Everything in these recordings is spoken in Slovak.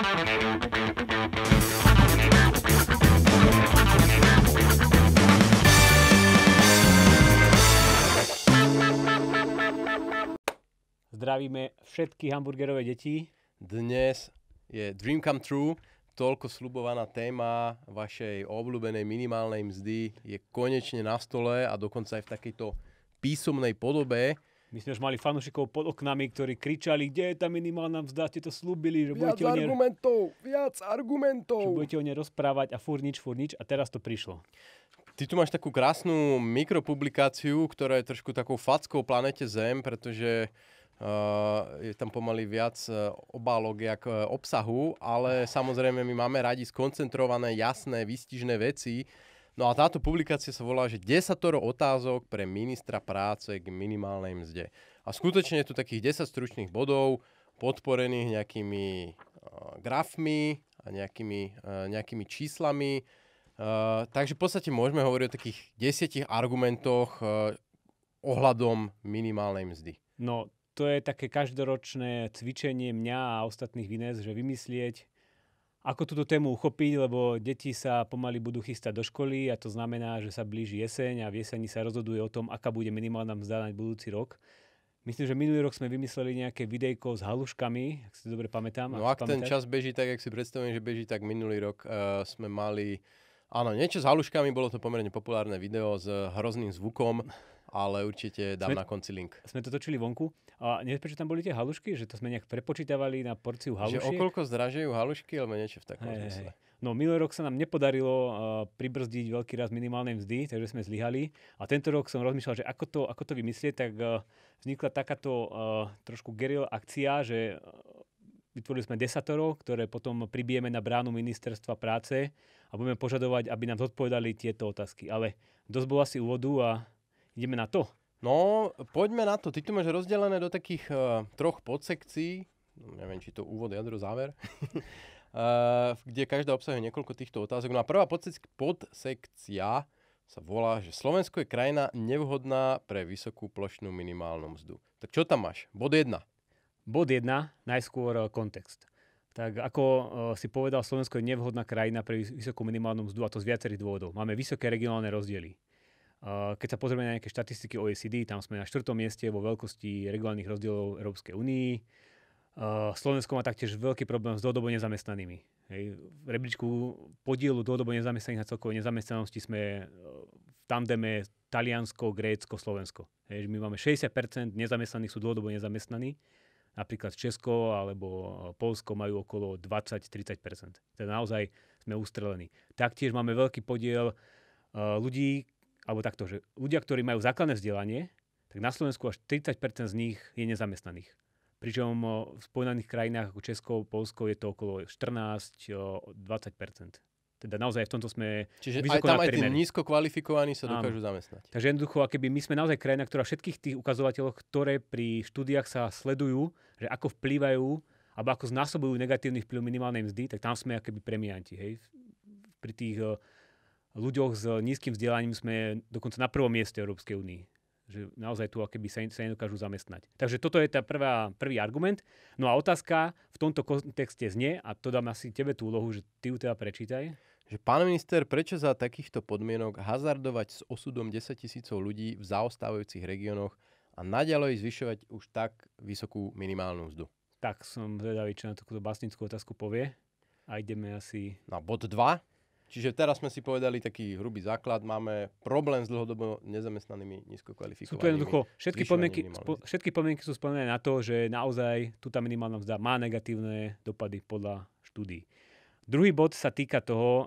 Zdravíme všetky hamburgerové deti. Dnes je Dream Come True, toľko slubovaná téma vašej obľúbenej minimálnej mzdy je konečne na stole a dokonca aj v takejto písomnej podobe. My sme už mali fanúšikov pod oknami, ktorí kričali, kde je tá minimálna mzda, ste to slúbili, že viac budete argumentov, o nej... viac argumentov. Že budete o nej rozprávať a fur nič, fur nič a teraz to prišlo. Ty tu máš takú krásnu mikropublikáciu, ktorá je trošku takou fackou planete Zem, pretože Uh, je tam pomaly viac uh, obálok jak uh, obsahu, ale samozrejme my máme radi skoncentrované, jasné, výstižné veci No a táto publikácia sa volá, že 10 otázok pre ministra práce k minimálnej mzde. A skutočne je tu takých 10 stručných bodov, podporených nejakými uh, grafmi a nejakými, uh, nejakými číslami. Uh, takže v podstate môžeme hovoriť o takých 10 argumentoch uh, ohľadom minimálnej mzdy. No, to je také každoročné cvičenie mňa a ostatných vynes, že vymyslieť ako túto tému uchopiť, lebo deti sa pomaly budú chystať do školy a to znamená, že sa blíži jeseň a v jeseni sa rozhoduje o tom, aká bude minimálna mzda na budúci rok. Myslím, že minulý rok sme vymysleli nejaké videjko s haluškami, ak si to dobre pamätám. No ak, ak ten čas beží tak, ak si predstavujem, že beží tak minulý rok, uh, sme mali Áno, niečo s haluškami, bolo to pomerne populárne video s hrozným zvukom ale určite dám sme, na konci link. Sme to točili vonku a neviem, prečo tam boli tie halušky, že to sme nejak prepočítavali na porciu halušiek. Že okolko zdražujú halušky, alebo niečo v takom hey, zmysle. No minulý rok sa nám nepodarilo uh, pribrzdiť veľký raz minimálnej mzdy, takže sme zlyhali. A tento rok som rozmýšľal, že ako to, ako to vymyslieť, tak uh, vznikla takáto uh, trošku geril akcia, že uh, vytvorili sme desatoro, ktoré potom pribijeme na bránu ministerstva práce a budeme požadovať, aby nám zodpovedali tieto otázky. Ale dosť bolo asi úvodu a Ideme na to? No, poďme na to. Ty to máš rozdelené do takých uh, troch podsekcií. No, neviem, či to úvod, jadro, záver. uh, kde každá obsahuje niekoľko týchto otázok. No a prvá podsek- podsekcia sa volá, že Slovensko je krajina nevhodná pre vysokú plošnú minimálnu mzdu. Tak čo tam máš? Bod 1. Bod 1, najskôr eh, kontext. Tak ako si povedal, Slovensko je nevhodná krajina pre vysokú minimálnu mzdu a to z viacerých dôvodov. Máme vysoké regionálne rozdiely. Eh, keď sa pozrieme na nejaké štatistiky OECD, tam sme na 4. mieste vo veľkosti regulárnych rozdielov Európskej únii. Eh, Slovensko má taktiež veľký problém s dlhodobo nezamestnanými. Hej. V rebríčku podielu dlhodobo nezamestnaných na celkovej nezamestnanosti sme eh, v tandeme Taliansko, Grécko, Slovensko. Hej. My máme 60% nezamestnaných sú dlhodobo nezamestnaní. Napríklad Česko alebo Polsko majú okolo 20-30%. Teda naozaj sme ustrelení. Taktiež máme veľký podiel ľudí, alebo takto, že ľudia, ktorí majú základné vzdelanie, tak na Slovensku až 30% z nich je nezamestnaných. Pričom v Spojených krajinách ako Česko, Polsko je to okolo 14-20%. Teda naozaj v tomto sme Čiže aj tam aj tí nízko kvalifikovaní sa dokážu Áno. zamestnať. Takže jednoducho, keby my sme naozaj krajina, ktorá všetkých tých ukazovateľov, ktoré pri štúdiách sa sledujú, že ako vplývajú alebo ako znásobujú negatívny vplyv minimálnej mzdy, tak tam sme akéby premianti. Hej? Pri tých ľuďoch s nízkym vzdelaním sme dokonca na prvom mieste Európskej únii že naozaj tu keby sa, sa nedokážu zamestnať. Takže toto je tá prvá, prvý argument. No a otázka v tomto kontexte znie, a to dám asi tebe tú úlohu, že ty ju teda prečítaj. Že pán minister, prečo za takýchto podmienok hazardovať s osudom 10 tisícov ľudí v zaostávajúcich regiónoch a naďalej zvyšovať už tak vysokú minimálnu mzdu? Tak som zvedavý, čo na takúto básnickú otázku povie. A ideme asi... Na bod 2. Čiže teraz sme si povedali taký hrubý základ, máme problém s dlhodobo nezamestnanými nízkokvalifikovanými. Sú to jednoducho, všetky podmienky, spo, všetky podmienky sú spomené na to, že naozaj tu tá minimálna mzda má negatívne dopady podľa štúdí. Druhý bod sa týka toho, uh,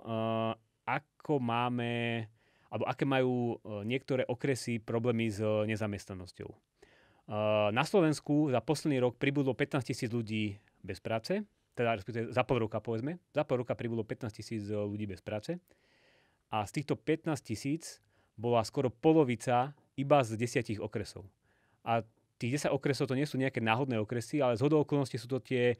ako máme, alebo aké majú eh, niektoré okresy problémy s eh, nezamestnanosťou. Uh, na Slovensku za posledný rok pribudlo 15 tisíc ľudí bez práce, teda respektíve za pol roka povedzme, za pol roka pribudlo 15 tisíc eh, ľudí bez práce a z týchto 15 tisíc bola skoro polovica iba z 10 okresov. A tých 10 okresov to nie sú nejaké náhodné okresy, ale z hodou okolností sú to tie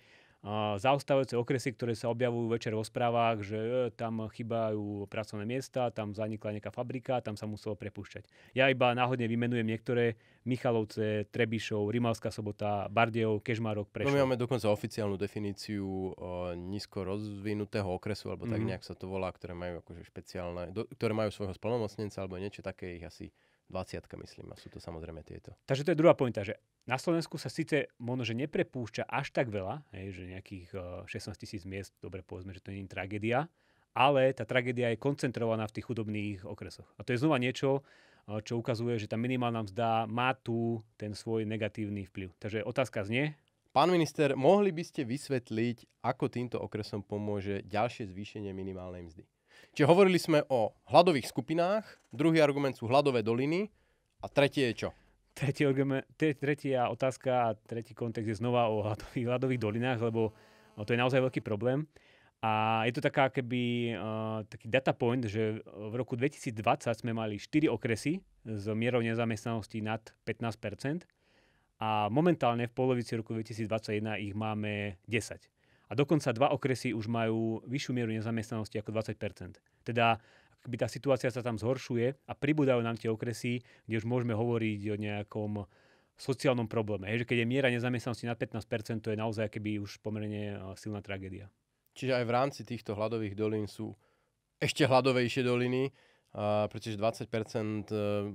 zaostávajúce okresy, ktoré sa objavujú večer vo správach, že e, tam chýbajú pracovné miesta, tam zanikla nejaká fabrika, tam sa muselo prepušťať. Ja iba náhodne vymenujem niektoré Michalovce, Trebišov, Rimavská sobota, Bardejov, Kežmarok, Prešov. No my máme dokonca oficiálnu definíciu e, nízko rozvinutého okresu, alebo mm-hmm. tak mhm. nejak sa to volá, ktoré majú akože špeciálne, do, ktoré majú svojho splnomocnenca alebo niečo také ich asi 20, myslím, a sú to samozrejme tieto. Takže to je druhá pointa, že na Slovensku sa síce možno, že neprepúšťa až tak veľa, hej, že nejakých 16 eh, tisíc miest, dobre povedzme, že to nie je tragédia, ale tá tragédia je koncentrovaná v tých chudobných okresoch. A to je znova niečo, eh, čo ukazuje, že tá minimálna mzda má tu ten svoj negatívny vplyv. Takže otázka znie. Pán minister, mohli by ste vysvetliť, ako týmto okresom pomôže ďalšie zvýšenie minimálnej mzdy? Čiže hovorili sme o hladových skupinách, druhý argument sú hladové doliny a tretie je čo? argument, tretia otázka a tretí kontext je znova o hladových, hladových dolinách, lebo to je naozaj veľký problém. A je to taká keby uh, taký data point, že v roku 2020 sme mali 4 okresy s mierou nezamestnanosti nad 15% a momentálne v polovici roku 2021 ich máme 10 dokonca dva okresy už majú vyššiu mieru nezamestnanosti ako 20 Teda by tá situácia sa tam zhoršuje a pribúdajú nám tie okresy, kde už môžeme hovoriť o nejakom sociálnom probléme. Hej, že keď je miera nezamestnanosti na 15%, to je naozaj keby už pomerne e, silná tragédia. Čiže aj v rámci týchto hladových dolín sú ešte hladovejšie doliny, Uh, pretože 20%, uh, e,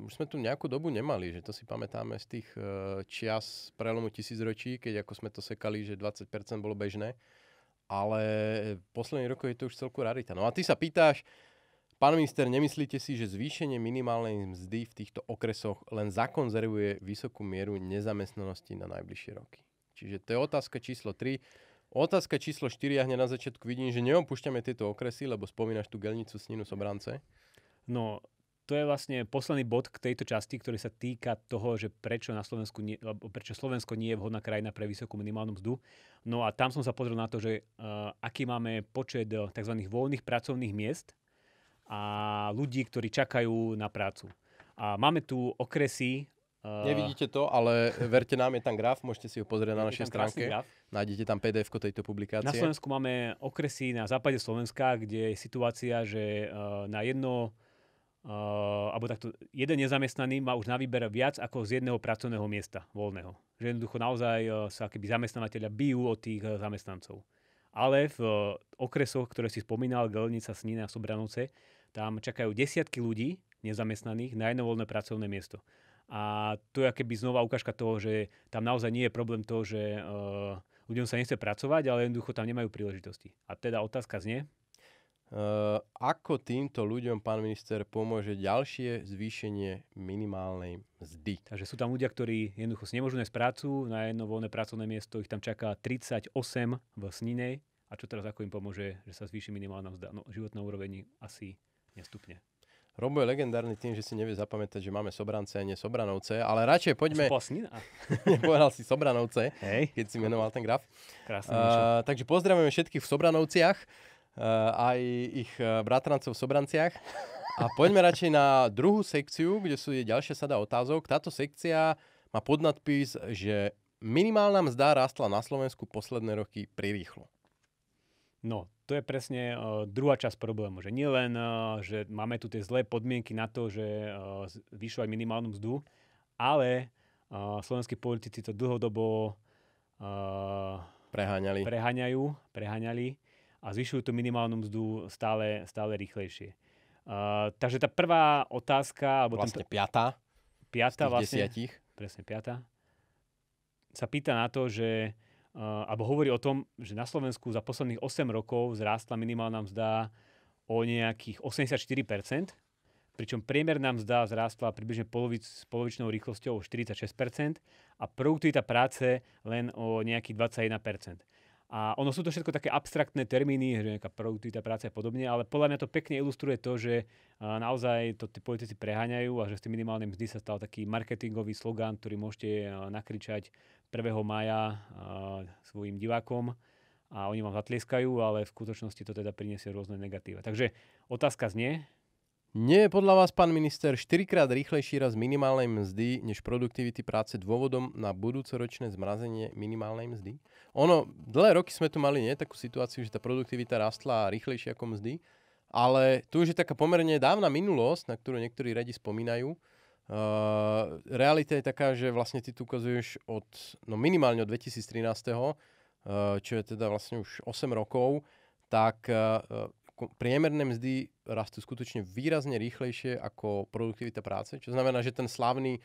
už sme tu nejakú dobu nemali, že to si pamätáme z tých uh, čias prelomu tisícročí, keď ako sme to sekali, že 20% bolo bežné ale v posledných je to už celku rarita. No a ty sa pýtáš, pán minister, nemyslíte si, že zvýšenie minimálnej mzdy v týchto okresoch len zakonzervuje vysokú mieru nezamestnanosti na najbližšie roky? Čiže to je otázka číslo 3. Otázka číslo 4, ja hneď na začiatku vidím, že neopúšťame tieto okresy, lebo spomínaš tú gelnicu Sninu Sobrance. No, to je vlastne posledný bod k tejto časti, ktorý sa týka toho, že prečo, na Slovensku nie, prečo Slovensko nie je vhodná krajina pre vysokú minimálnu mzdu. No a tam som sa pozrel na to, že uh, aký máme počet uh, eh, tzv. voľných pracovných miest a ľudí, ktorí čakajú na prácu. A máme tu okresy... Uh, Nevidíte to, ale verte nám, je tam graf, môžete si ho pozrieť na našej stránke. Graf. Nájdete tam pdf tejto publikácie. Na Slovensku máme okresy na západe Slovenska, kde je situácia, že uh, na jedno Uh, alebo takto, jeden nezamestnaný má už na výber viac ako z jedného pracovného miesta voľného. Že jednoducho naozaj uh, sa keby zamestnávateľia bijú od tých uh, zamestnancov. Ale v okresoch, ktoré si spomínal, Gelnica, Snina, Sobranovce, tam čakajú desiatky ľudí nezamestnaných na jedno voľné pracovné miesto. A to je keby znova ukážka toho, že tam naozaj nie je problém to, že ľuďom sa nechce pracovať, ale jednoducho tam nemajú príležitosti. A teda otázka znie, Eh, ako týmto ľuďom, pán minister, pomôže ďalšie zvýšenie minimálnej mzdy? Takže sú tam ľudia, ktorí jednoducho si nemôžu nájsť prácu, na jedno voľné pracovné miesto ich tam čaká 38 v Snine. A čo teraz ako im pomôže, že sa zvýši minimálna mzda? No, na úroveň asi nestupne. Robo je legendárny tým, že si nevie zapamätať, že máme Sobrance a nie Sobranovce, ale radšej poďme... Povedal si Sobranovce, Hej. keď si menoval ten graf. Krásne. Uh, takže pozdravujeme všetkých v Sobranovciach. Eh, aj ich eh, bratrancov v Sobranciach. A poďme radšej na druhú sekciu, kde sú je ďalšia sada otázok. Táto sekcia má podnadpis, že minimálna mzda rástla na Slovensku posledné roky prirýchlo. No, to je presne uh, druhá časť problému, že nielen, uh, že máme tu tie zlé podmienky na to, že uh, aj minimálnu mzdu, ale uh, slovenskí politici to dlhodobo uh, preháňali. preháňajú, preháňali a zvyšujú tú minimálnu mzdu stále, stále rýchlejšie. Uh, takže tá prvá otázka... Alebo vlastne ten, piata. Piata vlastne. Desiatich. Presne, piata. Sa pýta na to, že uh, alebo hovorí o tom, že na Slovensku za posledných 8 rokov zrástla minimálna mzda o nejakých 84%, pričom priemerná mzda zrástla približne polovič, s polovičnou rýchlosťou o 46% a produktivita práce len o nejakých 21%. A ono sú to všetko také abstraktné termíny, že nejaká produktivita práce a podobne, ale podľa mňa to pekne ilustruje to, že naozaj to tí politici preháňajú a že s tým minimálnej mzdy sa stal taký marketingový slogán, ktorý môžete nakričať 1. maja svojim divákom a oni vám zatlieskajú, ale v skutočnosti to teda priniesie rôzne negatíva. Takže otázka znie, nie je podľa vás, pán minister, 4 krát rýchlejší raz minimálnej mzdy než produktivity práce dôvodom na budúcoročné zmrazenie minimálnej mzdy? Ono, dlhé roky sme tu mali nie takú situáciu, že tá produktivita rastla rýchlejšie ako mzdy, ale tu už je taká pomerne dávna minulosť, na ktorú niektorí radi spomínajú. Uh, realita je taká, že vlastne ty tu ukazuješ od, no minimálne od 2013, uh, ehm, čo je teda vlastne už 8 rokov, tak uh, priemerné mzdy rastú skutočne výrazne rýchlejšie ako produktivita práce, čo znamená, že ten slavný e,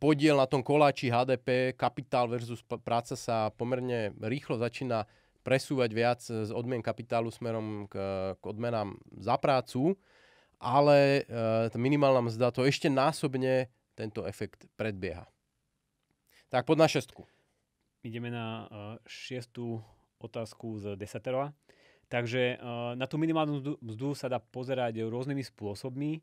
podiel na tom koláči HDP, kapitál versus práca sa pomerne rýchlo začína presúvať viac z odmien kapitálu smerom k, k odmenám za prácu, ale e, tá minimálna mzda to ešte násobne tento efekt predbieha. Tak pod na šestku. Ideme na e, šiestu otázku z desatera. Takže e, na tú minimálnu mzdu sa dá pozerať rôznymi spôsobmi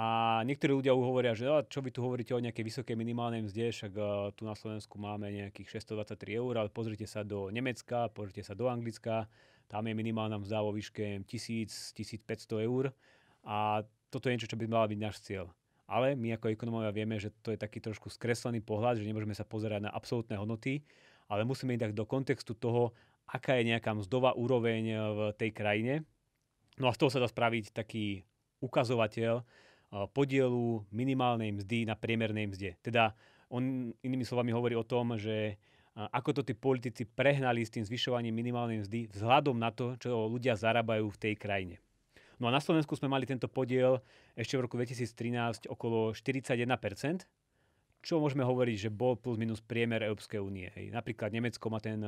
a niektorí ľudia hovoria, že čo vy tu hovoríte o nejakej vysokej minimálnej mzde, však e, tu na Slovensku máme nejakých 623 eur, ale pozrite sa do Nemecka, pozrite sa do Anglicka, tam je minimálna mzda vo výške 1000, 1500 eur a toto je niečo, čo by mal byť náš cieľ. Ale my ako ekonomovia vieme, že to je taký trošku skreslený pohľad, že nemôžeme sa pozerať na absolútne hodnoty, ale musíme ísť tak do kontextu toho, aká je nejaká mzdová úroveň eh, v tej krajine. No a z toho sa dá spraviť taký ukazovateľ eh, podielu minimálnej mzdy na priemernej mzde. Teda on inými slovami hovorí o tom, že eh, ako to tí politici prehnali s tým zvyšovaním minimálnej mzdy vzhľadom na to, čo ľudia zarábajú v tej krajine. No a na Slovensku sme mali tento podiel ešte v roku 2013 okolo 41%, čo môžeme hovoriť, že bol plus minus priemer Európskej únie. Napríklad Nemecko má ten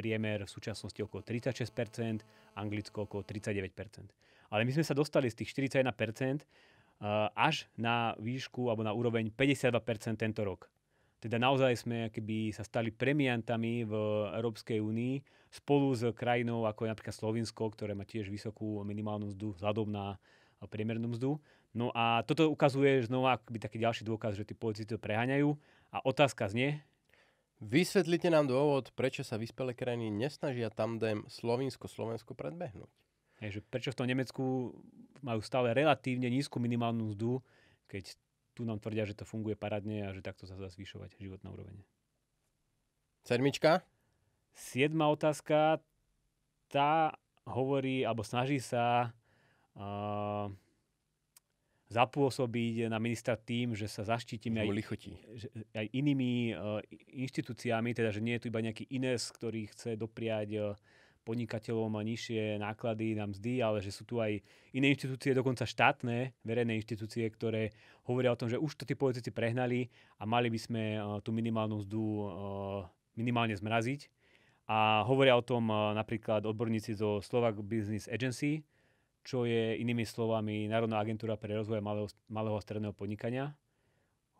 priemer v súčasnosti okolo 36%, Anglicko okolo 39%. Ale my sme sa dostali z tých 41% eh, až na výšku alebo na úroveň 52% tento rok. Teda naozaj sme keby sa stali premiantami v Európskej únii spolu s krajinou ako je napríklad Slovinsko, ktoré má tiež vysokú minimálnu mzdu vzhľadom na eh, priemernú mzdu. No a toto ukazuje znova akoby taký ďalší dôkaz, že tí politici to preháňajú. A otázka znie, Vysvetlite nám dôvod, prečo sa vyspelé krajiny nesnažia tandem Slovinsko-Slovensko predbehnúť. Je, že prečo v tom Nemecku majú stále relatívne nízku minimálnu mzdu, keď tu nám tvrdia, že to funguje paradne a že takto sa dá zvyšovať na úroveň. Sedmička? Siedma otázka. Tá hovorí, alebo snaží sa uh, zapôsobiť na ministra tým, že sa zaštítime aj, aj inými eh, inštitúciami, teda že nie je tu iba nejaký INES, ktorý chce dopriať eh, podnikateľom a nižšie náklady na mzdy, ale že sú tu aj iné inštitúcie, dokonca štátne, verejné inštitúcie, ktoré hovoria o tom, že už to tí politici prehnali a mali by sme eh, tú minimálnu mzdu minimálne zmraziť. A hovoria o tom napríklad odborníci zo Slovak Business Agency, čo je inými slovami Národná agentúra pre rozvoj malého, malého a stredného podnikania.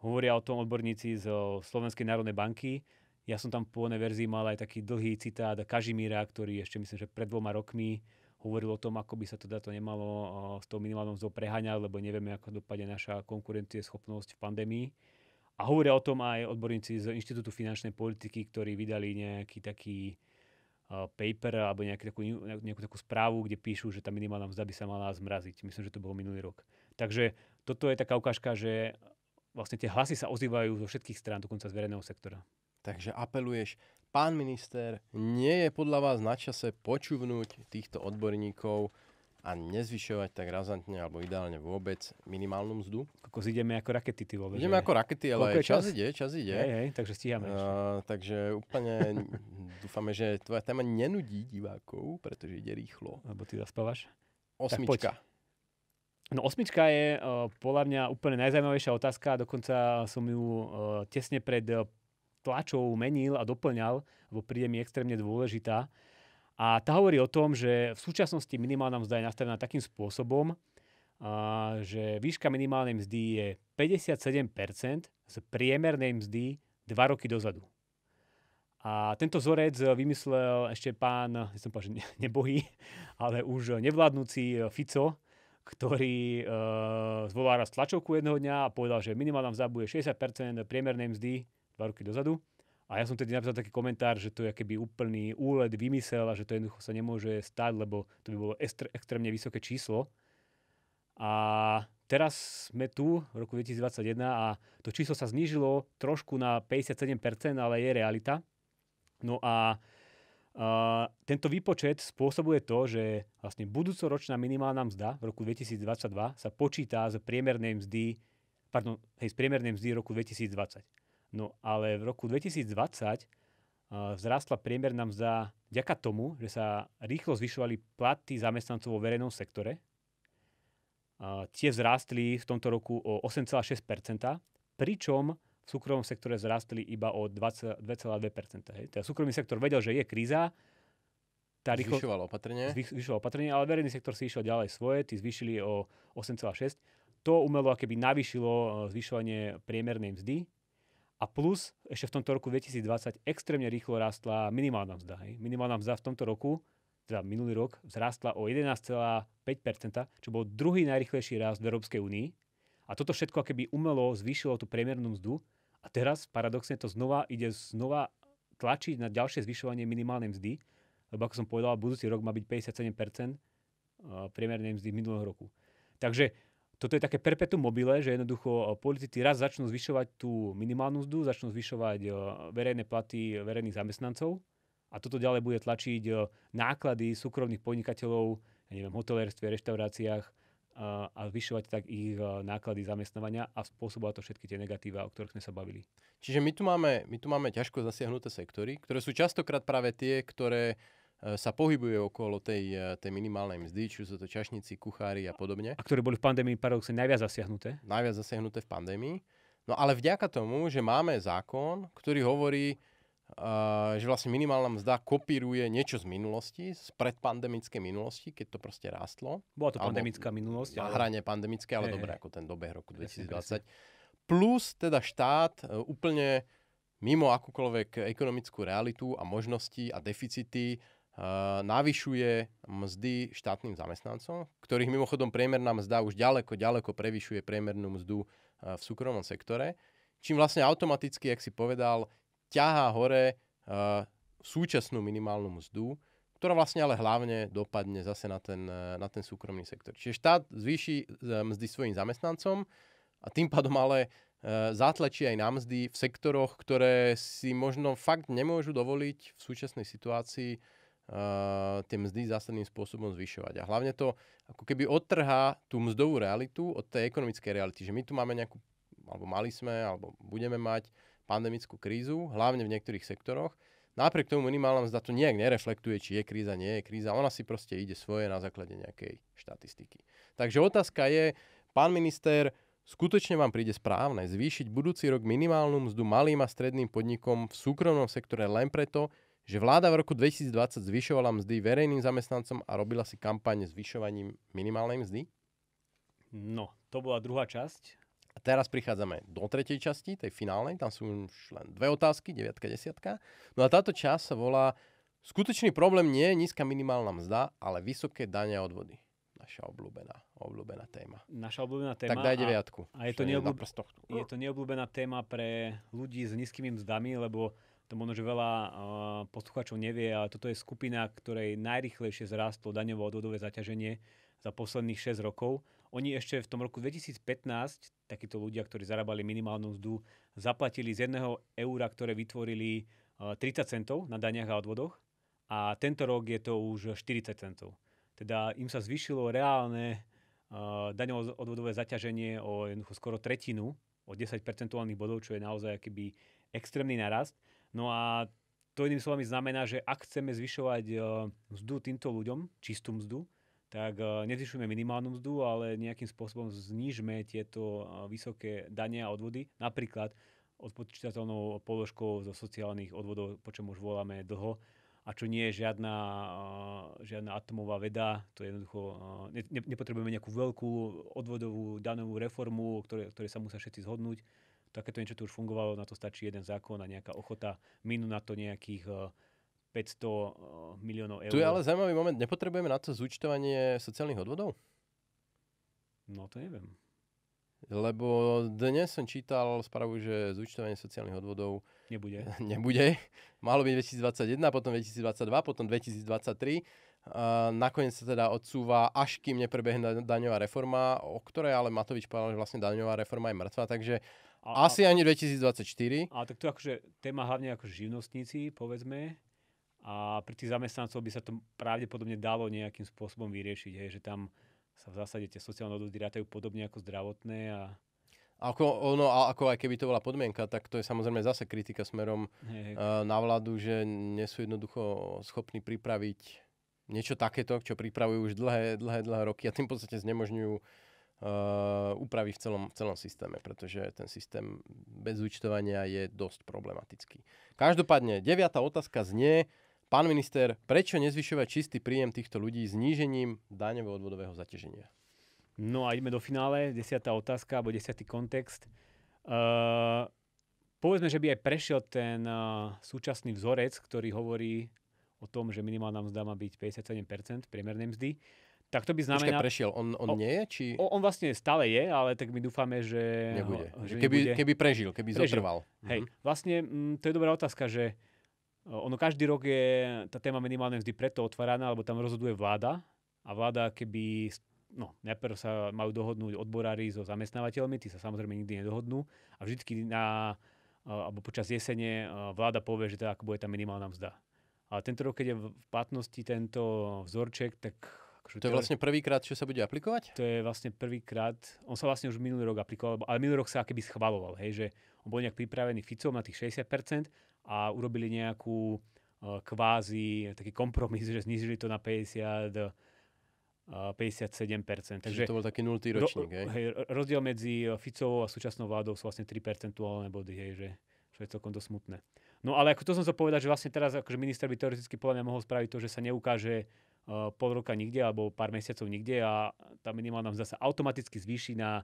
Hovoria o tom odborníci z Slovenskej národnej banky. Ja som tam v pôvodnej verzii mal aj taký dlhý citát Kažimíra, ktorý ešte myslím, že pred dvoma rokmi hovoril o tom, ako by sa teda to nemalo s tou minimálnou mzdou preháňať, lebo nevieme, ako dopadne naša schopnosť v pandémii. A hovoria o tom aj odborníci z Inštitútu finančnej politiky, ktorí vydali nejaký taký paper alebo nejakú takú, nejakú takú správu, kde píšu, že tá minimálna mzda by sa mala zmraziť. Myslím, že to bolo minulý rok. Takže toto je taká ukážka, že vlastne tie hlasy sa ozývajú zo všetkých strán, dokonca z verejného sektora. Takže apeluješ, pán minister, nie je podľa vás na čase počuvnúť týchto odborníkov, a nezvyšovať tak razantne alebo ideálne vôbec minimálnu mzdu. Koľko ideme ako rakety, ty vôbec. Ideme ako rakety, ale čas? čas ide, čas ide. Hej, hej, takže stíhame. Uh, takže úplne dúfame, že tvoja téma nenudí divákov, pretože ide rýchlo. Lebo ty zaspávaš. Osmička. No osmička je uh, podľa mňa úplne najzajímavejšia otázka, dokonca som ju uh, tesne pred uh, tlačou menil a doplňal, lebo príde mi extrémne dôležitá. A tá hovorí o tom, že v súčasnosti minimálna mzda je nastavená takým spôsobom, že výška minimálnej mzdy je 57% z priemernej mzdy 2 roky dozadu. A tento vzorec vymyslel ešte pán, ja som povedal, že nebohý, ale už nevládnúci Fico, ktorý e, zvolal raz tlačovku jedného dňa a povedal, že minimálna mzda bude 60% priemernej mzdy 2 roky dozadu. A ja som tedy napísal taký komentár, že to je keby úplný úled, vymysel a že to jednoducho sa nemôže stať, lebo to by bolo estr- extrémne vysoké číslo. A teraz sme tu v roku 2021 a to číslo sa znížilo trošku na 57%, ale je realita. No a Uh, tento výpočet spôsobuje to, že vlastne budúcoročná minimálna mzda v roku 2022 sa počíta z priemernej mzdy, pardon, hej, z priemernej mzdy roku 2020. No ale v roku 2020 vzrástla priemerná mzda vďaka tomu, že sa rýchlo zvyšovali platy zamestnancov vo verejnom sektore. Tie vzrástli v tomto roku o 8,6%, pričom v súkromnom sektore vzrástli iba o 2,2%. Teda súkromný sektor vedel, že je kríza, tá rýchlo... Zvyšovalo opatrenie. Zvyšoval opatrenie, ale verejný sektor si išiel ďalej svoje, tí zvyšili o 8,6. To umelo keby navýšilo zvyšovanie priemernej mzdy a plus, ešte v tomto roku 2020 extrémne rýchlo rastla minimálna mzda. Hej. Minimálna mzda v tomto roku, teda minulý rok, vzrastla o 11,5%, čo bol druhý najrychlejší rast v Európskej únii. A toto všetko keby umelo zvýšilo tú priemernú mzdu. A teraz paradoxne to znova ide znova tlačiť na ďalšie zvyšovanie minimálnej mzdy, lebo ako som povedal, budúci rok má byť 57% priemernej mzdy minulého roku. Takže toto je také perpetuum mobile, že jednoducho e, politici raz začnú zvyšovať tú minimálnu mzdu, začnú zvyšovať e, verejné platy verejných zamestnancov a toto ďalej bude tlačiť e, náklady súkromných podnikateľov, ja neviem, hotelérstve, reštauráciách a, a zvyšovať tak ich náklady zamestnávania a spôsobovať to všetky tie negatíva, o ktorých sme sa bavili. Čiže my tu máme, my tu máme ťažko zasiahnuté sektory, ktoré sú častokrát práve tie, ktoré E, sa pohybuje okolo tej, e, tej minimálnej mzdy, či sú to čašníci, kuchári a podobne. A ktoré boli v pandémii paradoxne najviac zasiahnuté? Najviac zasiahnuté v pandémii. No ale vďaka tomu, že máme zákon, ktorý hovorí, uh, že vlastne minimálna mzda kopíruje niečo z minulosti, z predpandemickej minulosti, keď to proste rástlo. Bola to pandemická minulosť. Na ale... pandemické, ale dobre, ako ten dobeh roku 2020. Presne, presne. Plus teda štát uh, úplne mimo akúkoľvek ekonomickú realitu a možnosti a deficity navyšuje mzdy štátnym zamestnancom, ktorých mimochodom priemerná mzda už ďaleko, ďaleko prevyšuje priemernú mzdu v súkromnom sektore, čím vlastne automaticky, jak si povedal, ťahá hore súčasnú minimálnu mzdu, ktorá vlastne ale hlavne dopadne zase na ten, na ten súkromný sektor. Čiže štát zvýši mzdy svojim zamestnancom a tým pádom ale zátlačí aj na mzdy v sektoroch, ktoré si možno fakt nemôžu dovoliť v súčasnej situácii uh, tie mzdy zásadným spôsobom zvyšovať. A hlavne to ako keby odtrhá tú mzdovú realitu od tej ekonomickej reality, že my tu máme nejakú, alebo mali sme, alebo budeme mať pandemickú krízu, hlavne v niektorých sektoroch. Napriek tomu minimálna mzda to nejak nereflektuje, či je kríza, nie je kríza. Ona si proste ide svoje na základe nejakej štatistiky. Takže otázka je, pán minister, Skutočne vám príde správne zvýšiť budúci rok minimálnu mzdu malým a stredným podnikom v súkromnom sektore len preto, že vláda v roku 2020 zvyšovala mzdy verejným zamestnancom a robila si kampaň zvyšovaním minimálnej mzdy? No, to bola druhá časť. A teraz prichádzame do tretej časti, tej finálnej. Tam sú už len dve otázky, deviatka, desiatka. No a táto časť sa volá Skutočný problém nie je nízka minimálna mzda, ale vysoké dane a odvody. Naša obľúbená, obľúbená téma. Naša obľúbená téma. Tak daj deviatku. A, a je, to neobľúb... je to neobľúbená téma pre ľudí s nízkymi mzdami, lebo to možno, že veľa uh, nevie, ale toto je skupina, ktorej najrychlejšie zrástlo daňovo odvodové zaťaženie za posledných 6 rokov. Oni ešte v tom roku 2015, takíto ľudia, ktorí zarábali minimálnu mzdu, zaplatili z jedného eura, ktoré vytvorili uh, eh, 30 centov na daniach a odvodoch a tento rok je to už 40 centov. Teda im sa zvyšilo reálne uh, odvodové zaťaženie o jednoducho skoro tretinu, o 10 percentuálnych bodov, čo je naozaj akýby extrémny narast. No a to iným slovami znamená, že ak chceme zvyšovať eh, mzdu týmto ľuďom, čistú mzdu, tak eh, nezvyšujeme minimálnu mzdu, ale nejakým spôsobom znižme tieto eh, vysoké dane a odvody. Napríklad odpočítateľnou položkou zo sociálnych odvodov, po čom už voláme dlho, a čo nie je žiadna, žiadna atomová veda, to je jednoducho, ne, nepotrebujeme nejakú veľkú odvodovú danovú reformu, ktoré, ktoré sa musia všetci zhodnúť Takéto niečo tu už fungovalo, na to stačí jeden zákon a nejaká ochota, minú na to nejakých 500 eh, eh, miliónov eur. Tu je ale zaujímavý moment, nepotrebujeme na to zúčtovanie sociálnych odvodov? No to neviem. Lebo dnes som čítal správu, že zúčtovanie sociálnych odvodov nebude. nebude. Malo byť 2021, potom 2022, potom 2023. A nakoniec sa teda odsúva, až kým neprebehne daňová reforma, o ktorej ale Matovič povedal, že vlastne daňová reforma je mŕtva, takže a, Asi a, ani 2024. A tak to je akože téma hlavne ako živnostníci, povedzme. A pri tých zamestnancov by sa to pravdepodobne dalo nejakým spôsobom vyriešiť, hej, že tam sa v zásade tie sociálne odvody rátajú podobne ako zdravotné a ako, ono, a ako aj keby to bola podmienka, tak to je samozrejme zase kritika smerom hej, hej. Uh, na vládu, že nie sú jednoducho schopní pripraviť niečo takéto, čo pripravujú už dlhé, dlhé, dlhé roky a tým v podstate znemožňujú úpravy eh, v celom, v celom systéme, pretože ten systém bez účtovania je dosť problematický. Každopádne, deviatá otázka znie, pán minister, prečo nezvyšovať čistý príjem týchto ľudí znížením daňového odvodového zaťaženia? No a ideme do finále, desiatá otázka, alebo desiatý kontext. Uh, povedzme, že by aj prešiel ten uh, súčasný vzorec, ktorý hovorí o tom, že minimálna mzda má byť 57% priemernej mzdy. Uh, tak to by znamená... Počkaj, prešiel, on, on, o, nie je? Či... On, on vlastne stále je, ale tak my dúfame, že... Nebude. Že keby, nebude. keby prežil, keby prežil. zotrval. Hej, mhm. vlastne m, mm, to je dobrá otázka, že e, ono každý rok je tá téma minimálne vždy preto otváraná, lebo tam rozhoduje vláda a vláda keby... No, najprv sa majú dohodnúť odborári so zamestnávateľmi, tí sa samozrejme nikdy nedohodnú a vždycky na, e, alebo počas jesene e, vláda povie, že teda ako bude tá minimálna mzda. Ale tento rok, keď je v platnosti tento vzorček, tak Akože to je vlastne prvýkrát, čo sa bude aplikovať? To je vlastne prvýkrát, on sa vlastne už minulý rok aplikoval, ale minulý rok sa akoby schvaloval, hej, že on bol nejak pripravený Ficom na tých 60% a urobili nejakú e, kvázi taký kompromis, že znížili to na 50, 57%. E, Takže to bol taký nultý ročník, ro- hej? Rozdiel medzi Ficovou a súčasnou vládou sú vlastne 3 percentuálne body, hej, že, čo je celkom dosť smutné. No ale ako to som sa povedať, že vlastne teraz akože minister by teoreticky podľa mňa mohol spraviť to, že sa neukáže Eh, pol roka nikde alebo pár mesiacov nikde a tá minimálna mzda sa automaticky zvýši na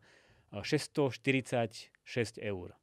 646 eh, eur.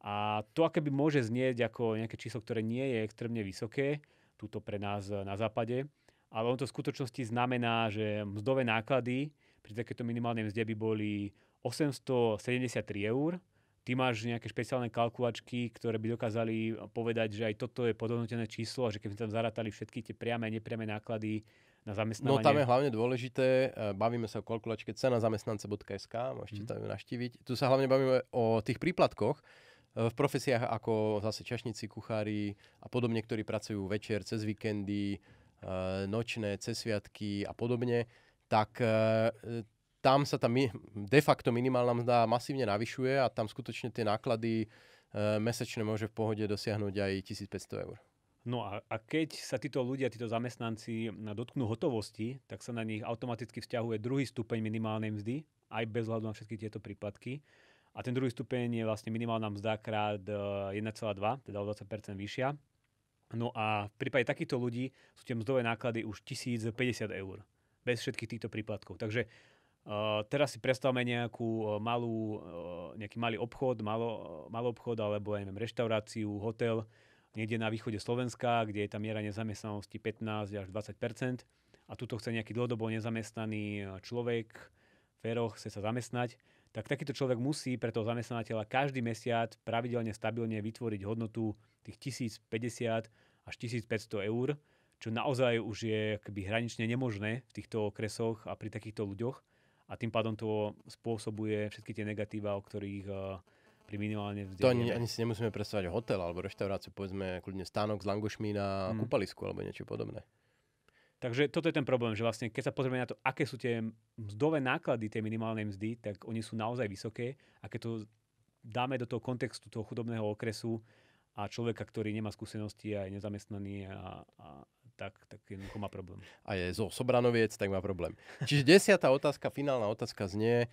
A to aké by môže znieť ako nejaké číslo, ktoré nie je extrémne vysoké, túto pre nás eh, na západe, ale on to v skutočnosti znamená, že mzdové náklady pri takéto minimálnej mzde by boli 873 eur ty máš nejaké špeciálne kalkulačky, ktoré by dokázali povedať, že aj toto je podhodnotené číslo a že keby sme tam zarátali všetky tie priame a nepriame náklady na zamestnanie. No tam je hlavne dôležité, eh, bavíme sa o kalkulačke cena zamestnance.sk, môžete mm. tam naštíviť. Tu sa hlavne bavíme o tých príplatkoch, eh, v profesiách ako zase čašníci, kuchári a podobne, ktorí pracujú večer, cez víkendy, eh, nočné, cez sviatky a podobne, tak tam sa tá de facto minimálna mzda masívne navyšuje a tam skutočne tie náklady e, mesačne môže v pohode dosiahnuť aj 1500 eur. No a, a keď sa títo ľudia, títo zamestnanci e, dotknú hotovosti, tak sa na nich automaticky vzťahuje druhý stupeň minimálnej mzdy, aj bez hľadu na všetky tieto prípadky. A ten druhý stupeň je vlastne minimálna mzda krát 1,2, e, teda o 20% vyššia. No a v prípade takýchto ľudí sú tie mzdové náklady už 1050 eur bez všetkých týchto prípadkov. Takže Uh, teraz si predstavme nejakú malú, uh, nejaký malý obchod, malo, malý obchod alebo ja neviem, reštauráciu, hotel niekde na východe Slovenska, kde je tá miera nezamestnanosti 15 až 20 a tuto chce nejaký dlhodobo nezamestnaný človek, fero, chce sa zamestnať, tak takýto človek musí pre toho zamestnávateľa každý mesiac pravidelne, stabilne vytvoriť hodnotu tých 1050 až 1500 eur, čo naozaj už je akoby hranične nemožné v týchto okresoch a pri takýchto ľuďoch a tým pádom to spôsobuje všetky tie negatíva, o ktorých eh, pri minimálne vzdelieme. To ani, ani si nemusíme predstavať hotel alebo reštauráciu, povedzme kľudne stánok s langošmi na hmm. kúpalisku alebo niečo podobné. Takže toto je ten problém, že vlastne keď sa pozrieme na to, aké sú tie mzdové náklady tej minimálnej mzdy, tak oni sú naozaj vysoké a keď to dáme do toho kontextu toho chudobného okresu a človeka, ktorý nemá skúsenosti a je nezamestnaný a, a tak, tak jednoducho má problém. A je zo Sobranoviec, tak má problém. Čiže desiatá otázka, finálna otázka znie,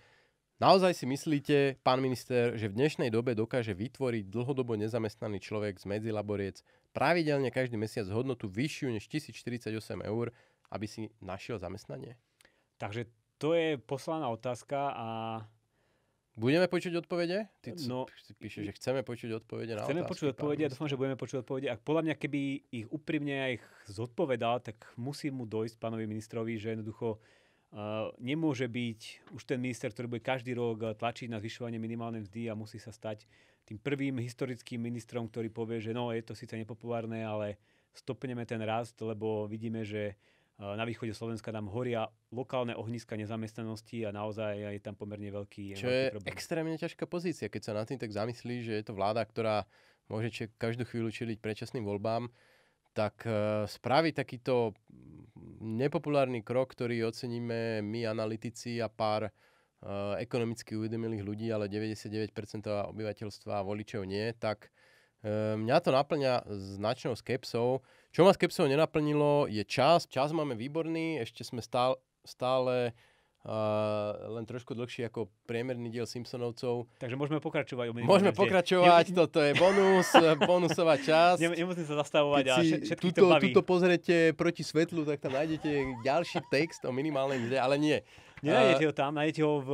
naozaj si myslíte, pán minister, že v dnešnej dobe dokáže vytvoriť dlhodobo nezamestnaný človek z medzilaboriec pravidelne každý mesiac hodnotu vyššiu než 1048 eur, aby si našiel zamestnanie? Takže to je poslaná otázka a Budeme počuť odpovede? Ty no, píšeš, že chceme počuť odpovede na Chceme otázky, počuť odpovede a dúfam, že budeme počuť odpovede. Ak podľa mňa, keby ich úprimne aj ich zodpovedal, tak musí mu dojsť pánovi ministrovi, že jednoducho uh, nemôže byť už ten minister, ktorý bude každý rok uh, tlačiť na zvyšovanie minimálnej mzdy a musí sa stať tým prvým historickým ministrom, ktorý povie, že no, je to síce nepopulárne, ale stopneme ten rast, lebo vidíme, že Eh, na východe Slovenska nám horia lokálne ohniska nezamestnanosti a naozaj je tam pomerne veľký, Čo veľký je problém. extrémne ťažká pozícia, keď sa nad tým tak zamyslí, že je to vláda, ktorá môže či, každú chvíľu čeliť predčasným voľbám, tak eh, spraviť takýto nepopulárny krok, ktorý oceníme my analytici a pár eh, ekonomicky uvedomilých ľudí, ale 99% obyvateľstva a voličov nie, tak Ehm, mňa to naplňa značnou skepsou. Čo ma skepsou nenaplnilo je čas. Čas máme výborný, ešte sme stále, stále Uh, len trošku dlhší ako priemerný diel Simpsonovcov. Takže môžeme pokračovať. Môžeme pokračovať, Nem... toto je bonus, bonusová časť. Nem, nemusím sa zastavovať Keď a všetkých tuto, to baví. Tuto pozrete proti svetlu, tak tam nájdete ďalší text o minimálnej mzde, ale nie. Nenájdete eh, ho tam, nájdete ho v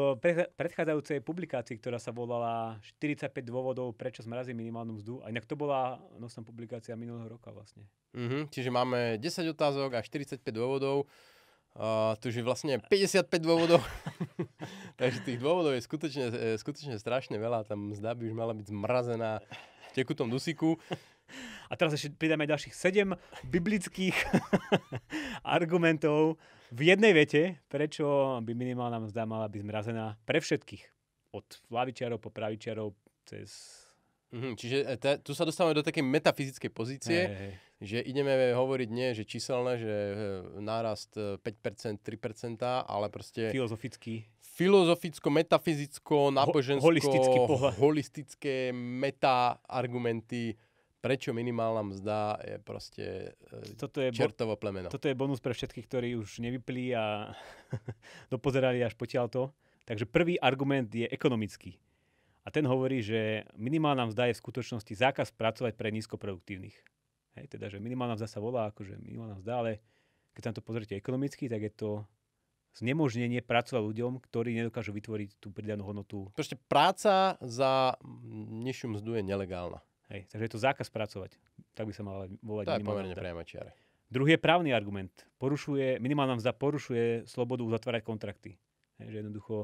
predchádzajúcej publikácii, ktorá sa volala 45 dôvodov, prečo zmrazí minimálnu mzdu. A inak to bola nosná publikácia minulého roka vlastne. Mm-hmm, čiže máme 10 otázok a 45 dôvodov. Uh, tuž je vlastne 55 dôvodov. Takže tých dôvodov je skutočne, eh, skutočne strašne veľa. Tam mzda by už mala byť zmrazená v tekutom dusiku. A teraz ešte pridáme ďalších 7 biblických argumentov, v jednej vete, prečo by minimálna mzda mala byť zmrazená pre všetkých? Od lavičiarov po pravičiarov cez... Mm-hmm, čiže e, t- tu sa dostávame do takej metafyzickej pozície, hey, že ideme hovoriť nie, že číselné, že e, nárast 5%, e, 3%, ale proste... Filozofický. Filozoficko, metafyzicko, nábožensko... Ho- Holistické meta argumenty prečo minimálna mzda je proste e, toto je čertovo plemeno. toto je bonus pre všetkých, ktorí už nevyplí a dopozerali až potiaľ to. Takže prvý argument je ekonomický. A ten hovorí, že minimálna mzda je v skutočnosti zákaz pracovať pre nízkoproduktívnych. Hej, teda, že minimálna mzda sa volá akože minimálna mzda, ale keď sa na to pozrite ekonomicky, tak je to znemožnenie pracovať ľuďom, ktorí nedokážu vytvoriť tú pridanú hodnotu. Proste práca za nižšiu mzdu je nelegálna. Hej. Takže je to zákaz pracovať. Tak by sa mal volať to minimálna mzda. čiare. Druhý je právny argument. Porušuje, minimálna mzda porušuje slobodu uzatvárať kontrakty. Hej, že jednoducho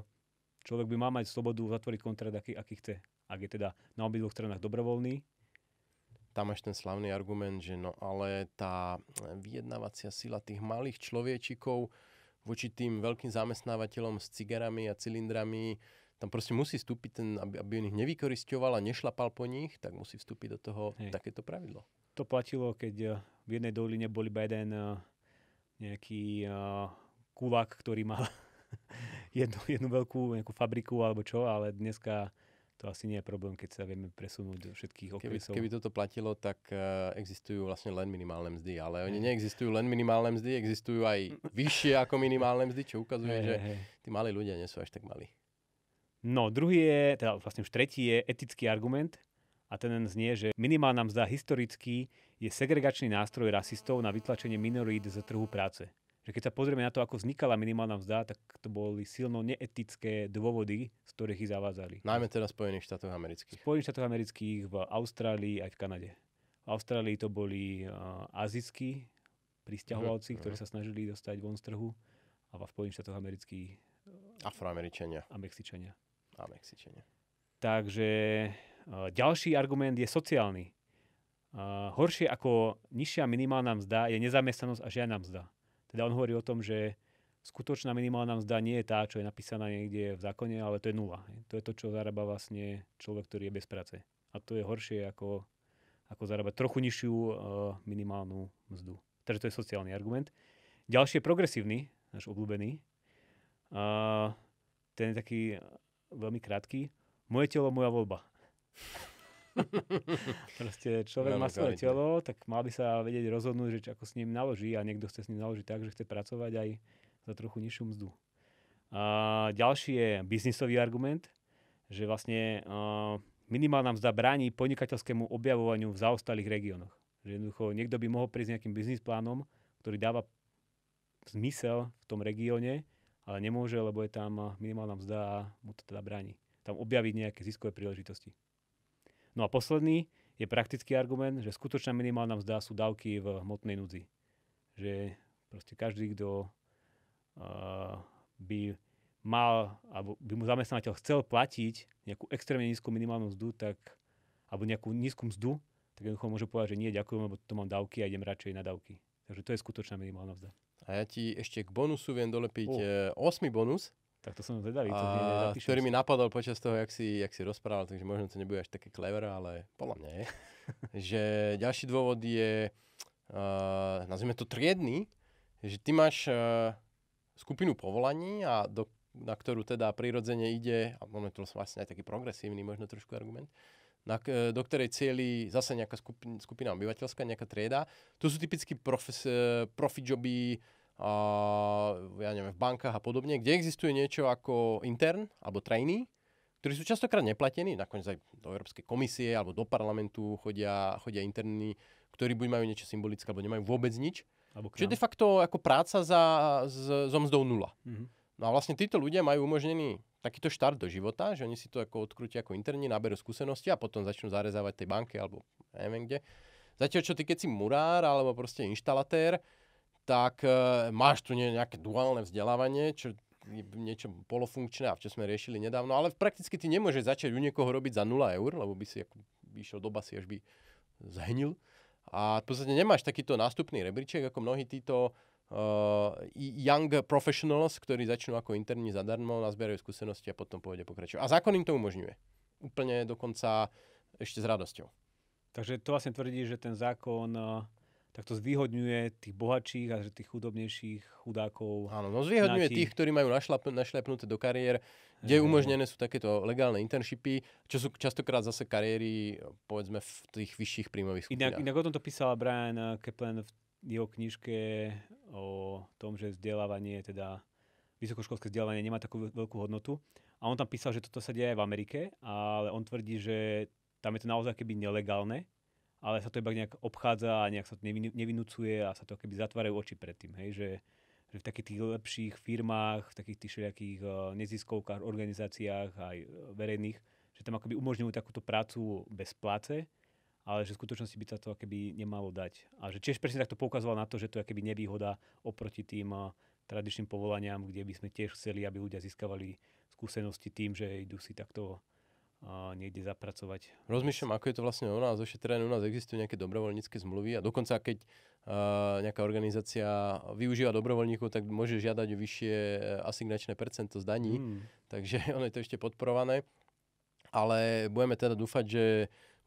človek by mal mať slobodu zatvoriť kontrakt, aký, aký chce. Ak je teda na obidvoch stranách dobrovoľný. Tam máš ten slavný argument, že no ale tá vyjednávacia sila tých malých človečikov voči tým veľkým zamestnávateľom s cigarami a cylindrami, tam proste musí vstúpiť ten, aby, aby on ich nevykoristoval a nešlapal po nich, tak musí vstúpiť do toho Hej. takéto pravidlo. To platilo, keď eh, v jednej doline bol iba jeden eh, nejaký eh, kulak, ktorý mal jednu, jednu veľkú nejakú fabriku alebo čo, ale dneska to asi nie je problém, keď sa vieme presunúť do všetkých okresov. Keby, keby toto platilo, tak uh, existujú vlastne len minimálne mzdy, ale oni neexistujú len minimálne mzdy, existujú aj vyššie ako minimálne mzdy, čo ukazuje, hey, že hey. tí malí ľudia nie sú až tak malí. No, druhý je, teda vlastne už tretí je etický argument a ten znie, že minimálna mzda historicky je segregačný nástroj rasistov na vytlačenie minorít z trhu práce. Že keď sa pozrieme na to, ako vznikala minimálna mzda, tak to boli silno neetické dôvody, z ktorých ich zavádzali. Najmä teda v Spojených štátoch amerických. V Spojených štátoch amerických, v Austrálii aj v Kanade. V Austrálii to boli uh, azijskí pristahovalci, uh-huh. ktorí mhm. sa snažili dostať von z trhu a v Spojených štátoch amerických Afroameričania. A Mexičania a Mexičania. Takže e, ďalší argument je sociálny. E, horšie ako nižšia minimálna mzda je nezamestnanosť a žiadna mzda. Teda on hovorí o tom, že skutočná minimálna mzda nie je tá, čo je napísaná niekde v zákone, ale to je nula. To je to, čo zarába vlastne človek, ktorý je bez práce. A to je horšie ako, ako zarábať trochu nižšiu uh, minimálnu mzdu. Takže to je sociálny argument. Ďalší je progresívny, náš obľúbený. Uh, ten je taký veľmi krátky. Moje telo, moja voľba. Proste človek má svoje telo, tak mal by sa vedieť rozhodnúť, že ako s ním naloží a niekto chce s ním naložiť tak, že chce pracovať aj za trochu nižšiu mzdu. A ďalší je biznisový argument, že vlastne minimálna mzda bráni podnikateľskému objavovaniu v zaostalých regiónoch. Že jednoducho niekto by mohol prísť nejakým biznisplánom, ktorý dáva zmysel v tom regióne, ale nemôže, lebo je tam minimálna mzda a mu to teda bráni. Tam objaviť nejaké ziskové príležitosti. No a posledný je praktický argument, že skutočná minimálna mzda sú dávky v hmotnej núdzi. Že proste každý, kto uh, by mal, alebo by mu zamestnávateľ chcel platiť nejakú extrémne nízku minimálnu mzdu, tak, alebo nejakú nízku mzdu, tak jednoducho môže povedať, že nie, ďakujem, lebo to mám dávky a idem radšej na dávky. Takže to je skutočná minimálna mzda. A ja ti ešte k bonusu viem dolepiť uh. Eh, 8. bonus. Tak to som zvedavý. To ktorý mi napadol počas toho, jak si, jak si rozprával, takže možno to nebude až také clever, ale podľa mňa je. že ďalší dôvod je, uh, nazvime to triedny, že ty máš uh, skupinu povolaní, a do, na ktorú teda prirodzene ide, a moment to vlastne aj taký progresívny možno trošku argument, na, do ktorej cieľi zase nejaká skupina, skupina obyvateľská, nejaká trieda. To sú typicky profes, profi joby, ja neviem, v bankách a podobne, kde existuje niečo ako intern alebo trainee, ktorí sú častokrát neplatení, nakoniec aj do Európskej komisie alebo do parlamentu chodia, chodia interní, ktorí buď majú niečo symbolické, alebo nemajú vôbec nič. Čiže de facto ako práca za, z, mzdou nula. Mm-hmm. No a vlastne títo ľudia majú umožnený takýto štart do života, že oni si to ako odkrutia ako interní, naberú skúsenosti a potom začnú zarezávať tej banke alebo neviem kde. Zatiaľ, čo ty keď si murár alebo proste inštalatér, tak e, máš tu nejaké duálne vzdelávanie, čo je niečo polofunkčné a čo sme riešili nedávno, ale prakticky ty nemôžeš začať u niekoho robiť za 0 eur, lebo by si ako, išiel do basy, až by zhenil. A v podstate nemáš takýto nástupný rebríček, ako mnohí títo uh, young professionals, ktorí začnú ako interní zadarmo, nazbierajú skúsenosti a potom pôjde pokračovať. A zákon im to umožňuje. Úplne dokonca ešte s radosťou. Takže to vlastne tvrdí, že ten zákon e, tak to zvýhodňuje tých bohatších a tých chudobnejších chudákov. Áno, no zvýhodňuje tých, tých, ktorí majú našlap, do kariér, kde no. umožnené sú takéto legálne internshipy, čo sú častokrát zase kariéry, povedzme, v tých vyšších príjmových skupinách. Inak, inak o tomto písal Brian Kaplan v jeho knižke o tom, že vzdelávanie, teda vysokoškolské vzdelávanie nemá takú veľkú hodnotu. A on tam písal, že toto sa deje aj v Amerike, ale on tvrdí, že tam je to naozaj keby nelegálne, ale sa to iba nejak obchádza a nejak sa to nevinúcuje a sa to keby zatvárajú oči pred tým, hej, že, že v takých tých lepších firmách, v takých tých všelijakých eh, neziskovkách, organizáciách aj eh, verejných, že tam akoby umožňujú takúto prácu bez pláce, ale že v skutočnosti by sa to akoby nemalo dať. A že tiež presne takto poukazoval na to, že to je akoby nevýhoda oproti tým eh, tradičným povolaniam, kde by sme tiež chceli, aby ľudia získavali skúsenosti tým, že idú si takto a niekde zapracovať. Rozmýšľam, ako je to vlastne u nás ošetrené. U nás existujú nejaké dobrovoľnícke zmluvy a dokonca keď uh, nejaká organizácia využíva dobrovoľníkov, tak môže žiadať vyššie e, asignačné percento z daní. Hmm. Takže ono je to ešte podporované. Ale budeme teda dúfať, že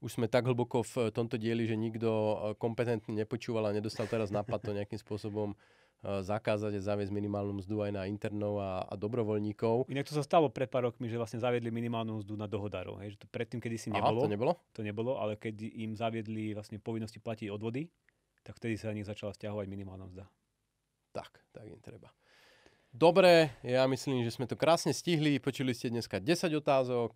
už sme tak hlboko v tomto dieli, že nikto e, kompetentne nepočúval a nedostal teraz nápad to nejakým spôsobom Eh, zakázať a zaviesť minimálnu mzdu aj na internov a, a dobrovoľníkov. Inak to sa stalo pred pár rokmi, že vlastne zaviedli minimálnu mzdu na dohodárov. Hej, že to predtým, kedy si nebolo, Aha, to nebolo? To nebolo, ale keď im zaviedli vlastne povinnosti platiť odvody, tak vtedy sa na nich začala stiahovať minimálna mzda. Tak, tak im treba. Dobre, ja myslím, že sme to krásne stihli. Počuli ste dneska 10 otázok.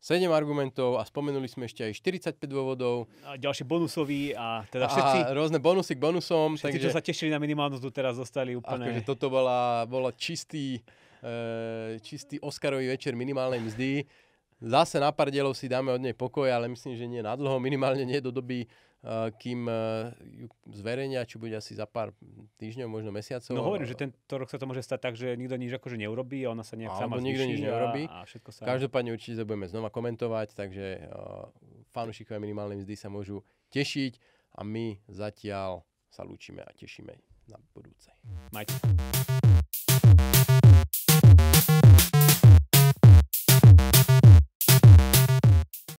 7 argumentov a spomenuli sme ešte aj 45 dôvodov. A ďalší bonusový a teda všetci... A rôzne bonusy k bonusom. Všetci, takže, čo sa tešili na minimálnosť, tu teraz dostali úplne... Akože toto bola, bola čistý, e, čistý Oscarový večer minimálnej mzdy. Zase na pár dielov si dáme od nej pokoj, ale myslím, že nie na dlho, minimálne nie do doby kým ju zverejnia, či bude asi za pár týždňov, možno mesiacov. No hovorím, že tento rok sa to môže stať tak, že nikto nič akože neurobí a ona sa nejak sama nikto nič neurobí. A všetko sa... Každopádne určite budeme znova komentovať, takže uh, fanúšikové minimálne mzdy sa môžu tešiť a my zatiaľ sa lúčime a tešíme na budúcej. Majte.